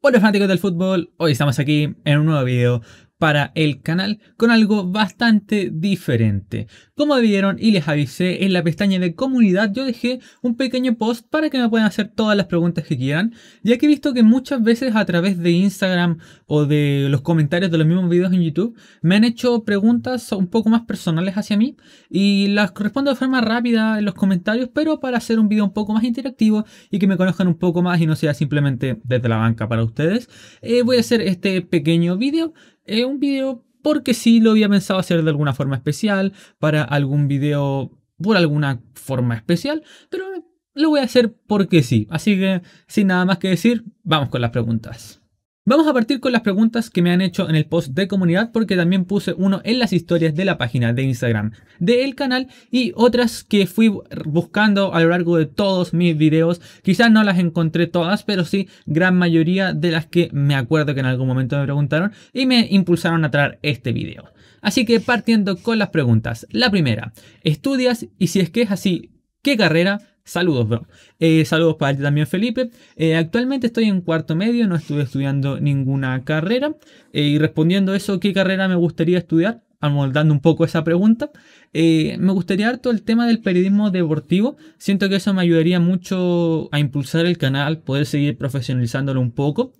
Hola fanáticos del fútbol, hoy estamos aquí en un nuevo video para el canal con algo bastante diferente. Como vieron y les avisé en la pestaña de comunidad yo dejé un pequeño post para que me puedan hacer todas las preguntas que quieran ya que he visto que muchas veces a través de Instagram o de los comentarios de los mismos videos en YouTube me han hecho preguntas un poco más personales hacia mí y las respondo de forma rápida en los comentarios pero para hacer un video un poco más interactivo y que me conozcan un poco más y no sea simplemente desde la banca para ustedes eh, voy a hacer este pequeño video eh, un video porque sí lo había pensado hacer de alguna forma especial, para algún video por alguna forma especial, pero lo voy a hacer porque sí. Así que, sin nada más que decir, vamos con las preguntas. Vamos a partir con las preguntas que me han hecho en el post de comunidad porque también puse uno en las historias de la página de Instagram del canal y otras que fui buscando a lo largo de todos mis videos. Quizás no las encontré todas, pero sí gran mayoría de las que me acuerdo que en algún momento me preguntaron y me impulsaron a traer este video. Así que partiendo con las preguntas. La primera, ¿estudias y si es que es así, qué carrera? Saludos, bro. Eh, saludos para ti también, Felipe. Eh, actualmente estoy en cuarto medio, no estuve estudiando ninguna carrera. Eh, y respondiendo eso, ¿qué carrera me gustaría estudiar? Amoldando un poco esa pregunta, me gustaría harto el tema del periodismo deportivo. Siento que eso me ayudaría mucho a impulsar el canal, poder seguir profesionalizándolo un poco.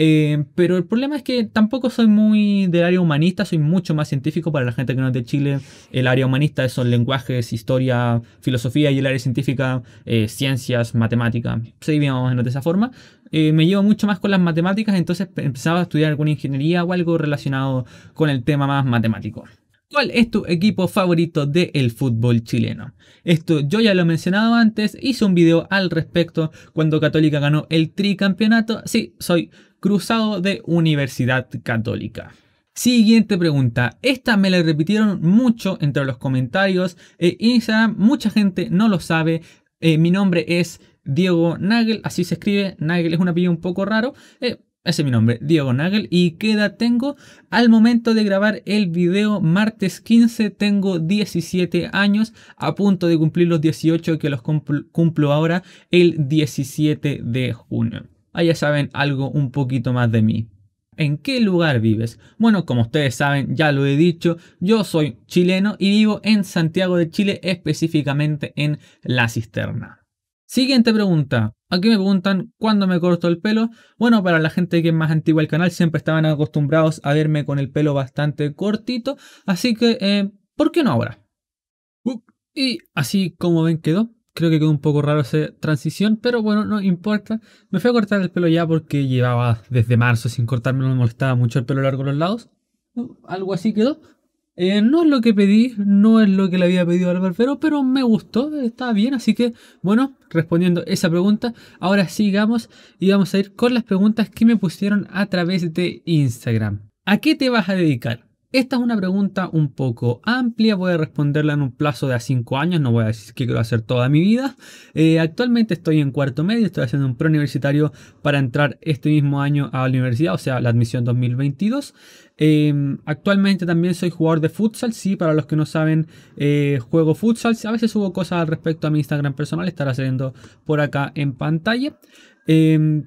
Eh, pero el problema es que tampoco soy muy del área humanista, soy mucho más científico. Para la gente que no es de Chile, el área humanista son lenguajes, historia, filosofía y el área científica, eh, ciencias, matemática. o menos de esa forma. Eh, me llevo mucho más con las matemáticas, entonces empezaba a estudiar alguna ingeniería o algo relacionado con el tema más matemático. ¿Cuál es tu equipo favorito del fútbol chileno? Esto yo ya lo he mencionado antes, hice un video al respecto cuando Católica ganó el tricampeonato. Sí, soy cruzado de Universidad Católica. Siguiente pregunta. Esta me la repitieron mucho entre los comentarios. E Instagram, mucha gente no lo sabe. Eh, mi nombre es Diego Nagel, así se escribe. Nagel es un apellido un poco raro. Eh, ese es mi nombre, Diego Nagel. ¿Y qué edad tengo? Al momento de grabar el video, martes 15, tengo 17 años, a punto de cumplir los 18 que los cumplo ahora el 17 de junio ahí ya saben algo un poquito más de mí. ¿En qué lugar vives? Bueno, como ustedes saben, ya lo he dicho, yo soy chileno y vivo en Santiago de Chile, específicamente en La Cisterna. Siguiente pregunta. Aquí me preguntan cuándo me corto el pelo. Bueno, para la gente que es más antigua al canal, siempre estaban acostumbrados a verme con el pelo bastante cortito, así que, eh, ¿por qué no ahora? Uh, y así como ven quedó creo que quedó un poco raro esa transición, pero bueno, no importa. Me fui a cortar el pelo ya porque llevaba desde marzo sin cortarme, me molestaba mucho el pelo largo los lados. Uh, algo así quedó. Eh, no es lo que pedí, no es lo que le había pedido al barbero, pero me gustó, estaba bien, así que bueno, respondiendo esa pregunta, ahora sigamos y vamos a ir con las preguntas que me pusieron a través de Instagram. ¿A qué te vas a dedicar? Esta es una pregunta un poco amplia, voy a responderla en un plazo de a 5 años, no voy a decir que quiero hacer toda mi vida. Eh, actualmente estoy en cuarto medio, estoy haciendo un preuniversitario para entrar este mismo año a la universidad, o sea, la admisión 2022. Em, actualmente también soy jugador de futsal, sí, para los que no saben, eh, juego futsal. A veces subo cosas al respecto a mi Instagram personal, estará saliendo por acá en pantalla. Em,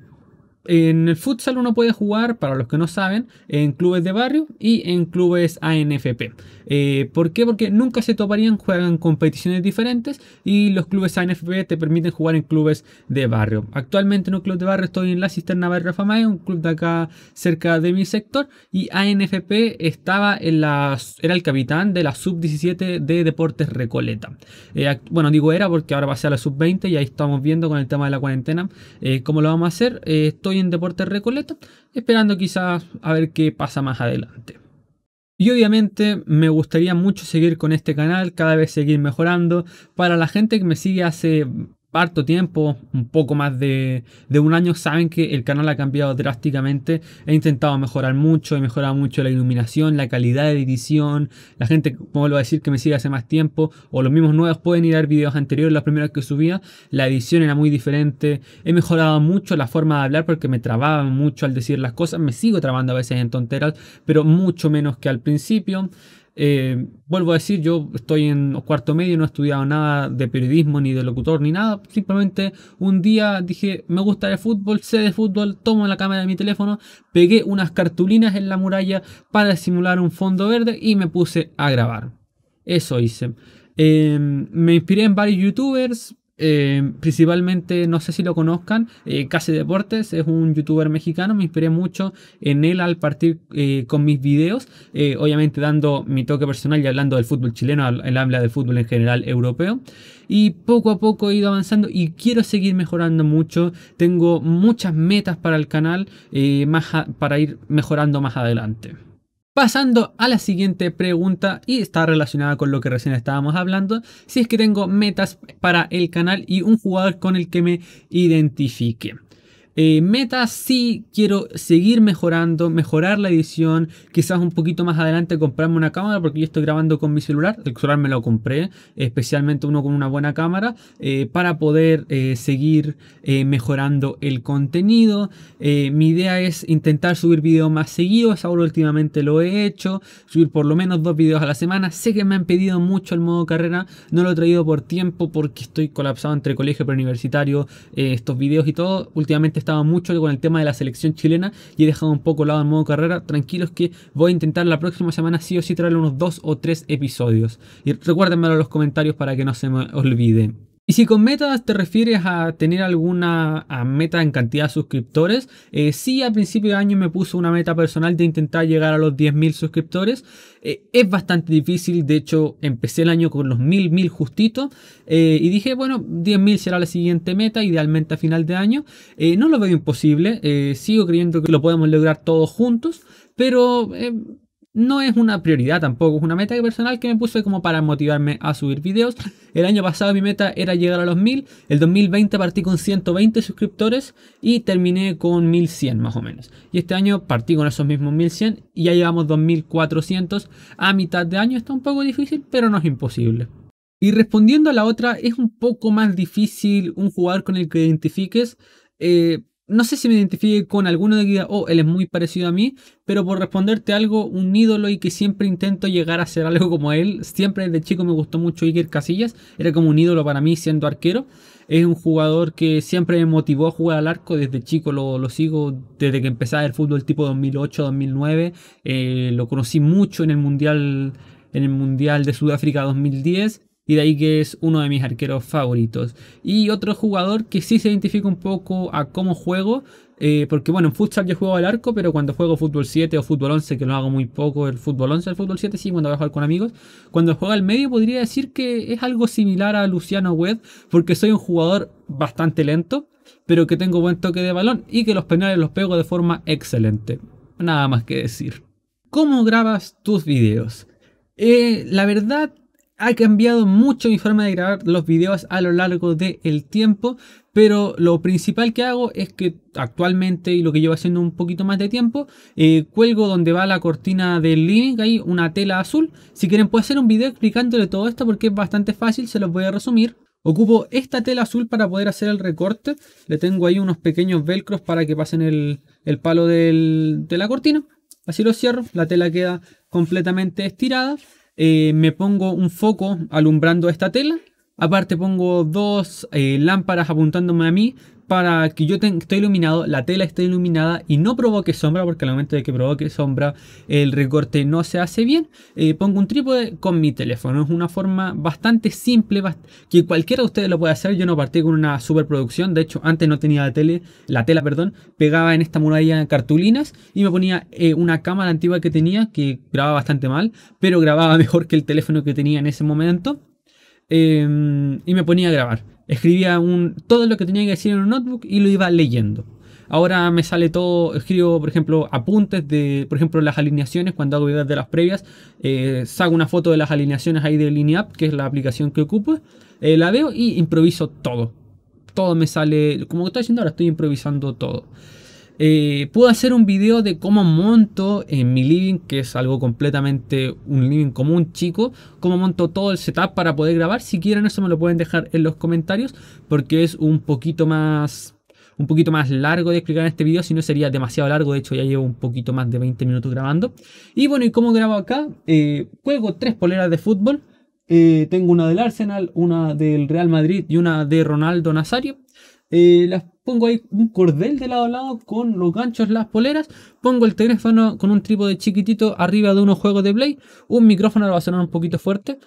en el futsal uno puede jugar, para los que no saben, en clubes de barrio y en clubes ANFP. Eh, ¿Por qué? Porque nunca se toparían, juegan competiciones diferentes y los clubes ANFP te permiten jugar en clubes de barrio. Actualmente en un club de barrio estoy en la Cisterna Barrio Famae, un club de acá cerca de mi sector y ANFP estaba en la, era el capitán de la sub-17 de Deportes Recoleta. Eh, bueno, digo era porque ahora va a la sub-20 y ahí estamos viendo con el tema de la cuarentena eh, cómo lo vamos a hacer en Deporte Recoleta, esperando quizás a ver qué pasa más adelante. Y obviamente me gustaría mucho seguir con este canal, cada vez seguir mejorando. Para la gente que me sigue hace parto tiempo, un poco más de, de, un año, saben que el canal ha cambiado drásticamente. He intentado mejorar mucho, he mejorado mucho la iluminación, la calidad de edición. La gente, como lo a decir, que me sigue hace más tiempo, o los mismos nuevos pueden ir a ver videos anteriores, los primeros que subía. La edición era muy diferente. He mejorado mucho la forma de hablar porque me trababa mucho al decir las cosas. Me sigo trabando a veces en tonteras, pero mucho menos que al principio. Eh, vuelvo a decir, yo estoy en cuarto medio, no he estudiado nada de periodismo ni de locutor ni nada. Simplemente un día dije, me gusta el fútbol, sé de fútbol, tomo la cámara de mi teléfono, pegué unas cartulinas en la muralla para simular un fondo verde y me puse a grabar. Eso hice. Eh, me inspiré en varios youtubers, eh, principalmente, no sé si lo conozcan, eh, Casi Deportes es un youtuber mexicano, me inspiré mucho en él al partir eh, con mis videos, obviamente dando mi toque personal y hablando del fútbol chileno, el habla del fútbol en general europeo. Y poco a poco he ido avanzando y quiero seguir mejorando mucho. Tengo muchas metas para el canal para ir mejorando más adelante. Pasando a la siguiente pregunta y está relacionada con lo que recién estábamos hablando, si es que tengo metas para el canal y un jugador con el que me identifique. Eh, meta si quiero seguir mejorando, mejorar la edición, quizás un poquito más adelante comprarme una cámara porque yo estoy grabando con mi celular, el celular me lo compré, especialmente uno con una buena cámara, eh, para poder eh, seguir mejorando el contenido. mi idea es intentar subir videos más seguidos, ahora últimamente lo he hecho, subir por lo menos dos videos a la semana, sé que me han pedido mucho el modo carrera, no lo he traído por tiempo porque estoy colapsado entre colegio preuniversitario, universitario estos videos y todo, últimamente estaba mucho con el tema de la selección chilena y he dejado un poco lado en modo carrera. Tranquilos que voy a intentar la próxima semana sí o sí traerle unos dos o tres episodios. Y recuérdenmelo en los comentarios para que no se me olvide. Y si con metas te refieres a tener alguna meta en cantidad de suscriptores, si eh, sí, a principio de año me puso una meta personal de intentar llegar a los 10.000 suscriptores. Eh, es bastante difícil, de hecho empecé el año con los 1.000, mil justitos eh, y dije, bueno, 10.000 será la siguiente meta, idealmente a final de año. no lo veo imposible, sigo creyendo que lo podemos lograr todos juntos, pero no es una prioridad tampoco, es una meta personal que me puse como para motivarme a subir videos. El año pasado mi meta era llegar a los 1000, el 2020 partí con 120 suscriptores y terminé con 1100 más o menos. Y este año partí con esos mismos 1100 y ya llevamos 2400 a mitad de año. Está un poco difícil, pero no es imposible. Y respondiendo a la otra, es un poco más difícil un jugador con el que identifiques. Eh, no sé si me identifique con alguno de guía o oh, él es muy parecido a mí, pero por responderte algo, un ídolo y que siempre intento llegar a ser algo como él. Siempre desde chico me gustó mucho Iker Casillas, era como un ídolo para mí siendo arquero. Es un jugador que siempre me motivó a jugar al arco, desde chico lo, lo sigo, desde que empezaba el fútbol tipo 2008-2009, eh, lo conocí mucho en el Mundial en el Mundial de Sudáfrica 2010 y de ahí que es uno de mis arqueros favoritos. Y otro jugador que sí se identifica un poco a cómo juego. Eh, porque bueno, en futsal yo juego al arco, pero cuando juego fútbol 7 o fútbol 11, que no hago muy poco, el fútbol 11, el fútbol 7 sí, cuando voy a jugar con amigos. Cuando juego al medio podría decir que es algo similar a Luciano Webb, porque soy un jugador bastante lento, pero que tengo buen toque de balón y que los penales los pego de forma excelente. Nada más que decir. ¿Cómo grabas tus videos? Eh, la verdad ha cambiado mucho mi forma de grabar los videos a lo largo del tiempo, pero lo principal que hago es que actualmente y lo que llevo haciendo un poquito más de tiempo, eh, cuelgo donde va la cortina del living, hay una tela azul. Si quieren puedo hacer un video explicándole todo esto porque es bastante fácil, se los voy a resumir. Ocupo esta tela azul para poder hacer el recorte. Le tengo ahí unos pequeños velcros para que pasen el, el palo de la cortina. Así lo cierro, la tela queda completamente estirada. Eh, me pongo un foco alumbrando esta tela. Aparte pongo dos eh, lámparas apuntándome a mí para que yo esté iluminado, la tela esté iluminada y no provoque sombra, porque al momento de que provoque sombra el recorte no se hace bien, eh, pongo un trípode con mi teléfono. Es una forma bastante simple que cualquiera de ustedes lo puede hacer. Yo no partí con una superproducción, de hecho antes no tenía la, tele, la tela, perdón, pegaba en esta muralla cartulinas y me ponía eh, una cámara antigua que tenía que grababa bastante mal, pero grababa mejor que el teléfono que tenía en ese momento. Em, y me ponía a grabar escribía un, todo lo que tenía que decir en un notebook y lo iba leyendo. Ahora me sale todo, escribo, por ejemplo, apuntes de, por ejemplo, las alineaciones, cuando hago ideas de las previas, hago eh, saco una foto de las alineaciones ahí de LineApp, que es la aplicación que ocupo, eh, la veo y improviso todo. Todo me sale, como estoy haciendo ahora, estoy improvisando todo. Eh, puedo hacer un video de cómo monto en mi living, que es algo completamente un living común chico, cómo monto todo el setup para poder grabar. Si quieren eso me lo pueden dejar en los comentarios porque es un poquito más un poquito más largo de explicar en este video, si no sería demasiado largo, de hecho ya llevo un poquito más de 20 minutos grabando. Y bueno, ¿y cómo grabo acá? Eh, juego tres poleras de fútbol, eh, tengo una del Arsenal, una del Real Madrid y una de Ronaldo Nazario. Eh, las pongo ahí un cordel de lado a lado con los ganchos, las poleras, pongo el teléfono con un de chiquitito arriba de unos juegos de play, un micrófono lo va a sonar un poquito fuerte,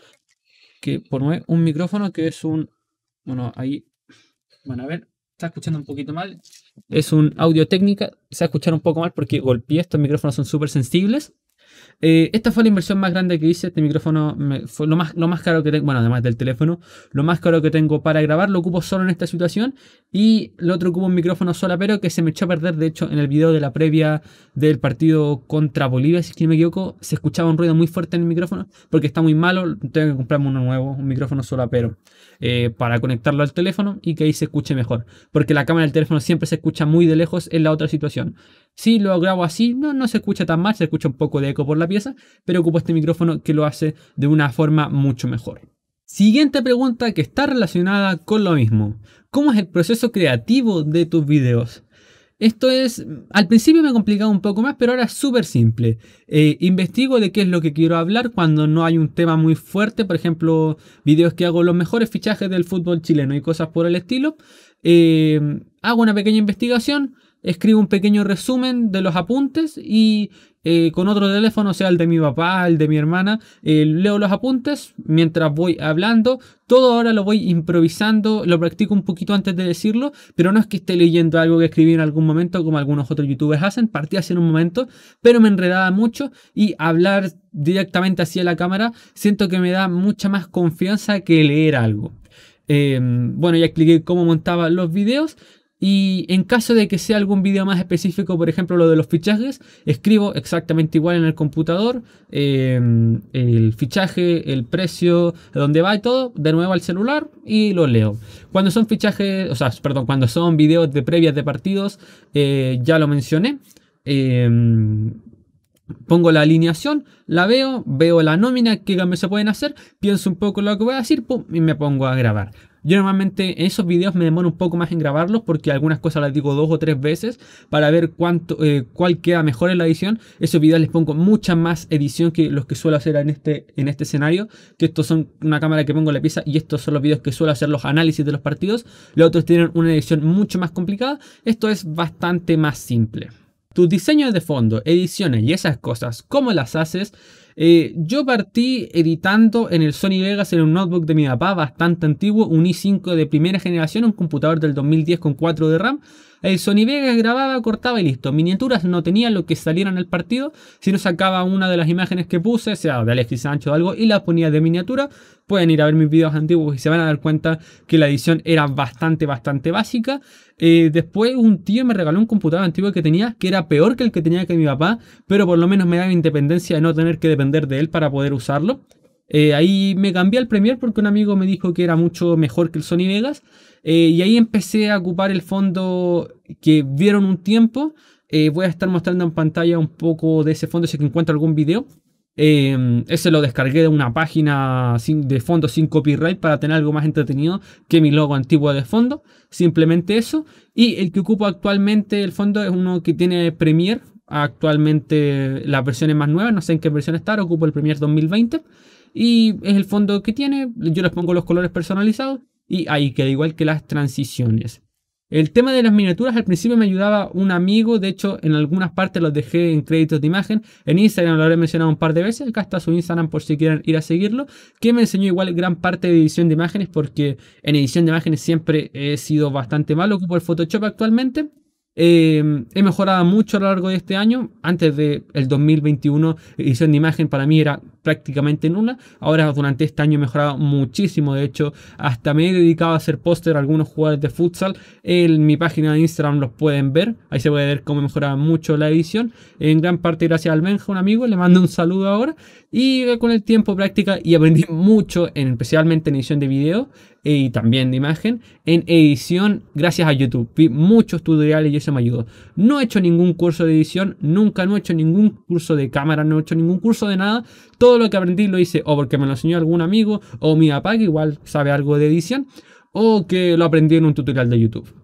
que por un micrófono que es un, bueno, ahí, bueno, a ver, está escuchando un poquito mal, es un audio técnica, se va a escuchar un poco mal porque golpeé, estos micrófonos son súper sensibles, eh, esta fue la inversión más grande que hice. Este micrófono fue lo más, caro que tengo. Bueno, además del teléfono, lo más caro que tengo para grabar. Lo ocupo solo en esta situación. Y el otro ocupo un micrófono sola, pero que se me echó a perder. De hecho, en el video de la previa del partido contra Bolivia, si es que no me equivoco, se escuchaba un ruido muy fuerte en el micrófono porque está muy malo. Tengo que comprarme uno nuevo, un micrófono sola, pero eh, para conectarlo al teléfono y que ahí se escuche mejor. Porque la cámara del teléfono siempre se escucha muy de lejos en la otra situación. Si lo grabo así, no, no se escucha tan mal, se escucha un poco de eco por la pieza, pero ocupo este micrófono que lo hace de una forma mucho mejor. Siguiente pregunta que está relacionada con lo mismo. ¿Cómo es el proceso creativo de tus videos? Esto es, al principio me complicado un poco más, pero ahora es súper simple. Eh, investigo de qué es lo que quiero hablar cuando no hay un tema muy fuerte, por ejemplo, videos que hago los mejores fichajes del fútbol chileno y cosas por el estilo. Eh, hago una pequeña investigación, escribo un pequeño resumen de los apuntes y eh, con otro teléfono, sea el de mi papá, el de mi hermana, eh, leo los apuntes mientras voy hablando. Todo ahora lo voy improvisando, lo practico un poquito antes de decirlo, pero no es que esté leyendo algo que escribí en algún momento como algunos otros youtubers hacen, partí hace un momento, pero me enredaba mucho y hablar directamente hacia la cámara siento que me da mucha más confianza que leer algo. Em, bueno, ya expliqué cómo montaba los videos. Y en caso de que sea algún video más específico, por ejemplo lo de los fichajes, escribo exactamente igual en el computador em, el fichaje, el precio, dónde va y todo, de nuevo al celular y lo leo. Cuando son fichajes, o sea, perdón, cuando son videos de previas de partidos, eh, ya lo mencioné. Em, pongo la alineación, la veo, veo la nómina, que cambios se pueden hacer, pienso un poco lo que voy a decir, y me pongo a grabar. Yo normalmente en esos videos me demoro un poco más en grabarlos porque algunas cosas las digo dos o tres veces para ver cuánto, eh, cuál queda mejor en la edición. Esos videos les pongo mucha más edición que los que suelo hacer en este, en este escenario, que estos son una cámara que pongo en la pieza y estos son los videos que suelo hacer los análisis de los partidos. Los otros tienen una edición mucho más complicada. Esto es bastante más simple. Tus diseños de fondo, ediciones y esas cosas, ¿cómo las haces? Eh, yo partí editando en el Sony Vegas en un notebook de mi papá bastante antiguo, un i5 de primera generación, un computador del 2010 con 4 de RAM. El Sony Vegas grababa, cortaba y listo. Miniaturas no tenía lo que saliera en el partido, si no sacaba una de las imágenes que puse, sea de Alexis Sancho o algo, y las ponía de miniatura. Pueden ir a ver mis videos antiguos y se van a dar cuenta que la edición era bastante, bastante básica. Eh, después un tío me regaló un computador antiguo que tenía, que era peor que el que tenía que mi papá, pero por lo menos me daba independencia de no tener que depender de él para poder usarlo. Eh, ahí me cambié al Premiere porque un amigo me dijo que era mucho mejor que el Sony Vegas. Eh, y ahí empecé a ocupar el fondo que vieron un tiempo. Eh, voy a estar mostrando en pantalla un poco de ese fondo si encuentro algún video. ese lo descargué de una página de fondo sin copyright para tener algo más entretenido que mi logo antiguo de fondo. Simplemente eso. Y el que ocupo actualmente el fondo es uno que tiene Premiere. Actualmente las versiones más nuevas, no sé en qué versión está, ocupo el Premiere 2020. Y es el fondo que tiene, yo les pongo los colores personalizados y ahí queda igual que las transiciones. El tema de las miniaturas al principio me ayudaba un amigo, de hecho en algunas partes los dejé en créditos de imagen, en Instagram lo habré mencionado un par de veces, acá está su Instagram por si quieren ir a seguirlo, que me enseñó igual gran parte de edición de imágenes porque en edición de imágenes siempre he sido bastante malo, ocupo el Photoshop actualmente, Em, he mejorado mucho a lo largo de este año. Antes del de 2021, edición de imagen para mí era prácticamente nula. Ahora durante este año he mejorado muchísimo. De hecho, hasta me he dedicado a hacer póster a algunos jugadores de futsal. En mi página de Instagram los pueden ver. Ahí se puede ver cómo mejoraba mucho la edición. En gran parte gracias al Benja, un amigo. Le mando un saludo ahora. Y con el tiempo práctica y aprendí mucho, en, especialmente en edición de video y también de imagen en edición gracias a YouTube. Vi muchos tutoriales y eso me ayudó. No he hecho ningún curso de edición, nunca no he hecho ningún curso de cámara, no he hecho ningún curso de nada. Todo lo que aprendí lo hice o porque me lo enseñó algún amigo o mi papá que igual sabe algo de edición o que lo aprendí en un tutorial de YouTube.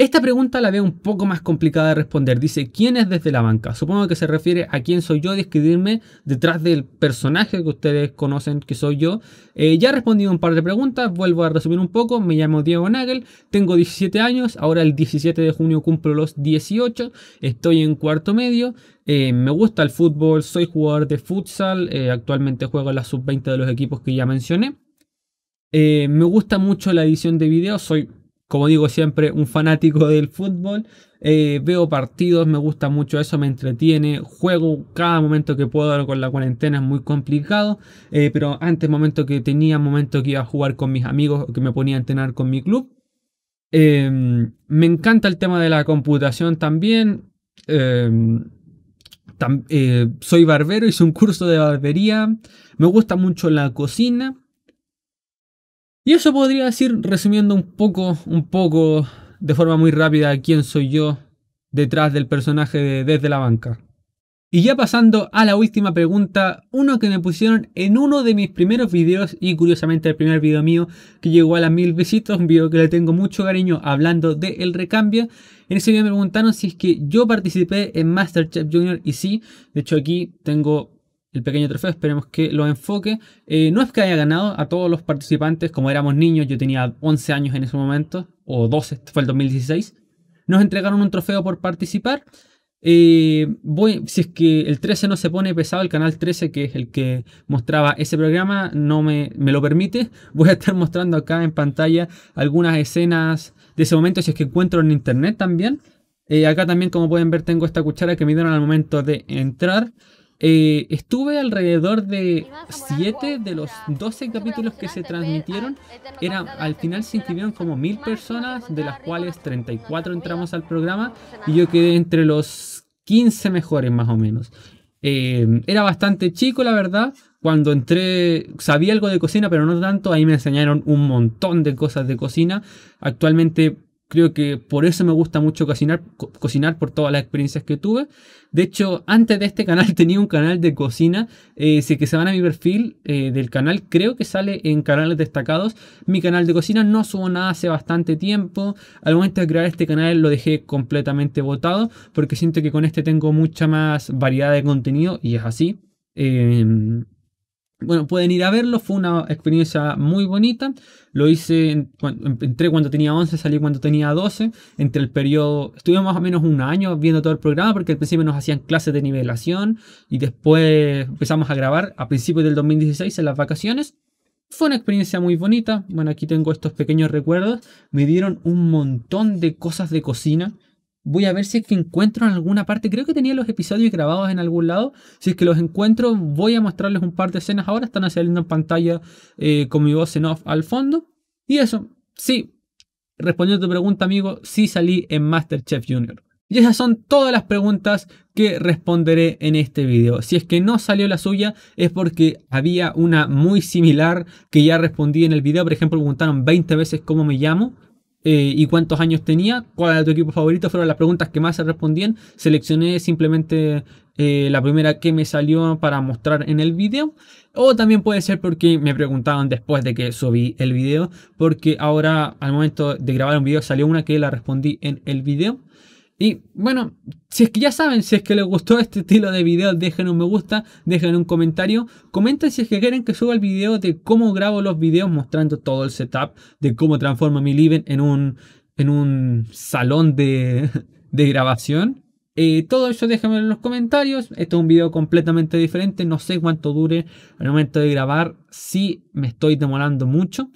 Esta pregunta la veo un poco más complicada de responder. Dice, ¿quién es desde la banca? Supongo que se refiere a quién soy yo, describirme detrás del personaje que ustedes conocen que soy yo. Eh, ya he respondido un par de preguntas, vuelvo a resumir un poco. Me llamo Diego Nagel, tengo 17 años, ahora el 17 de junio cumplo los 18, estoy en cuarto medio, eh, me gusta el fútbol, soy jugador de futsal, eh, actualmente juego en la sub-20 de los equipos que ya mencioné. me gusta mucho la edición de videos, soy como digo siempre, un fanático del fútbol. Eh, veo partidos, me gusta mucho eso, me entretiene, juego cada momento que puedo con la cuarentena, es muy complicado, eh, pero antes momento que tenía, momento que iba a jugar con mis amigos, que me ponía a entrenar con mi club. Em, me encanta el tema de la computación también. Em, eh, soy barbero, hice un curso de barbería, me gusta mucho la cocina y eso podría decir, resumiendo un poco, un poco, de forma muy rápida, quién soy yo detrás del personaje de Desde la Banca. Y ya pasando a la última pregunta, uno que me pusieron en uno de mis primeros videos y curiosamente el primer video mío que llegó a las mil visitas, un video que le tengo mucho cariño hablando de El Recambio. En ese video me preguntaron si es que yo participé en Masterchef Junior y sí, de hecho aquí tengo el pequeño trofeo. Esperemos que lo enfoque. Eh, no es que haya ganado a todos los participantes, como éramos niños, yo tenía 11 años en ese momento, o 12, este fue el 2016. Nos entregaron un trofeo por participar. Eh, si es que el 13 no se pone pesado, el canal 13, que es el que mostraba ese programa, no me, lo permite. Voy a estar mostrando acá en pantalla algunas escenas de ese momento, si es que encuentro en internet también. Eh, acá también, como pueden ver, tengo esta cuchara que me dieron al momento de entrar. Eh, estuve alrededor de 7 de los 12 capítulos que se transmitieron. Era, al final se inscribieron como mil personas, de las cuales 34 entramos al programa y yo quedé entre los 15 mejores más o menos. Eh, era bastante chico, la verdad. Cuando entré, sabía algo de cocina, pero no tanto. Ahí me enseñaron un montón de cosas de cocina. Actualmente Creo que por eso me gusta mucho cocinar, cocinar por todas las experiencias que tuve. De hecho, antes de este canal tenía un canal de cocina. Eh, sé que se van a mi perfil eh, del canal, creo que sale en canales destacados. Mi canal de cocina no subo nada hace bastante tiempo. Al momento de crear este canal lo dejé completamente botado porque siento que con este tengo mucha más variedad de contenido y es así. Eh, bueno, pueden ir a verlo, fue una experiencia muy bonita. Lo hice, en, entré cuando tenía 11, salí cuando tenía 12. Entre el periodo, estuvimos más o menos un año viendo todo el programa porque al principio nos hacían clases de nivelación y después empezamos a grabar a principios del 2016 en las vacaciones. Fue una experiencia muy bonita. Bueno, aquí tengo estos pequeños recuerdos. Me dieron un montón de cosas de cocina. Voy a ver si que encuentro en alguna parte. Creo que tenía los episodios grabados en algún lado. Si es que los encuentro, voy a mostrarles un par de escenas ahora. Están saliendo en pantalla eh, con mi voz en off al fondo. Y eso, sí. Respondiendo a tu pregunta, amigo, sí salí en Masterchef Junior. Y esas son todas las preguntas que responderé en este video. Si es que no salió la suya es porque había una muy similar que ya respondí en el video. Por ejemplo, preguntaron 20 veces cómo me llamo. Eh, y cuántos años tenía, cuál era tu equipo favorito, fueron las preguntas que más se respondían. Seleccioné simplemente eh, la primera que me salió para mostrar en el video. O también puede ser porque me preguntaban después de que subí el video, porque ahora al momento de grabar un video salió una que la respondí en el video. Y bueno, si es que ya saben, si es que les gustó este estilo de video, dejen un me gusta, dejen un comentario. Comenten si es que quieren que suba el video de cómo grabo los videos mostrando todo el setup, de cómo transformo mi living en un, en un salón de, grabación. Eh, todo eso déjenme en los comentarios. Este es un video completamente diferente. No sé cuánto dure al momento de grabar. Si me estoy demorando mucho.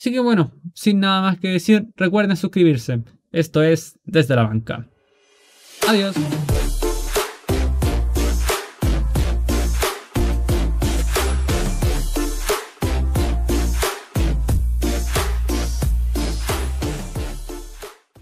Así que bueno, sin nada más que decir, recuerden suscribirse. Esto es Desde la Banca. Adiós.